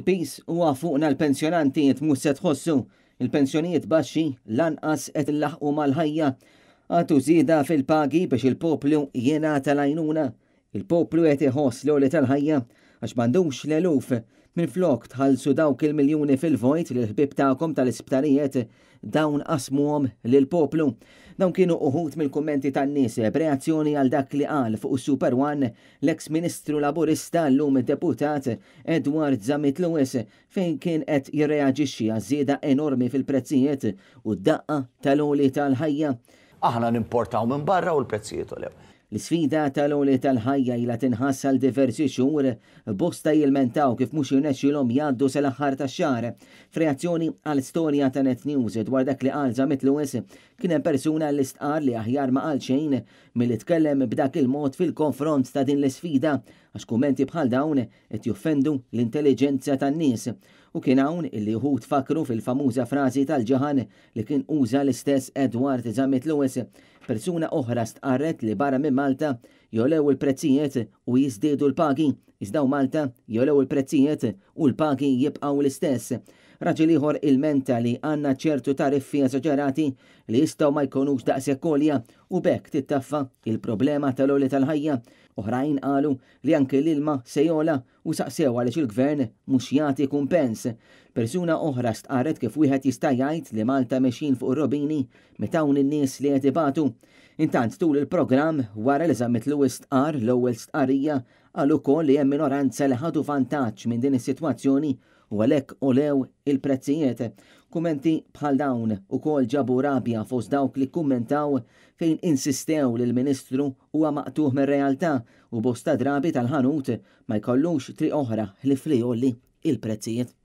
Il-pis huwa fuqna l-pensjonanti qed mhux se tħossu il-pensjonijiet baxxi lanqas qed laħqu mal-ħajja għatu zida fil-pagi biex il-poplu jena tal-għajnuna. Il-poplu qed iħoss l-oli tal-ħajja għax m'għandux l-eluf Minflok tħallsu dawk il-miljuni fil-vojt li l-ħbib ta'kom tal-isptarijiet dawn asmuhom lil-poplu. Dawn kienu uħut mill-kummenti tan-nies reazzjoni għal dak li qal fuq Super One l-eks-Ministru Laburista l-lum deputat Edward Zamit Lewis fejn kien qed jirreaġixxi għażieda enormi fil-prezzijiet u d-daqqa tal-oli tal-ħajja. Aħna nimportaw minn barra u l-prezzijiet u L-sfida tal-oli tal-ħajja ila tinħassal diversi xhur bosta jilmentaw kif mhux jirnexxilhom jgħaddu sal-aħħar tax xar. Freazzjoni għal storja ta' Net News dwar dak li qal Zamit Lewis kien hemm persuna l istqar li aħjar ma qal xejn milli tkellem b'dak il-mod fil-konfront ta' din l-sfida għax kumenti bħal dawn qed joffendu l-intelligenza tan-nies u kien hawn illi hu fakru fil-famuża frażi tal-ġahan li kien uża l-istess Edward Zamit Lewis persuna oħra stqarret li barra minn Malta jolew il-prezzijiet u jizdedu l-pagi, iżdaw Malta jolew il-prezzijiet u l-pagi jibqaw l-istess. Raġel ieħor il-menta li għandna ċertu tariffi eżaġerati li jistgħu ma jkunux daqshekk kolja u bekk tittaffa il-problema tal-oli tal-ħajja. Oħrajn qalu li anke l-ilma sejola u saqsew għaliex il-gvern mhux jagħti kumpens. Persuna oħra stqaret kif wieħed jista' jgħid li Malta mexin fuq robini meta hawn in-nies li qed ibatu. Intant tul il-programm wara li żammet l stqar l-ewwel stqarrija għal ukoll li hemm minoranza li ħadu vantaġġ minn din is-sitwazzjoni u għalhekk lew il-prezzijiet. Kumenti bħal dawn ukoll ġabu rabja fost dawk li kummentaw fejn insistew li l-Ministru huwa maqtuħ mir-realtà u bosta drabi tal-ħanut ma jkollux tri oħra li fliolli il-prezzijiet.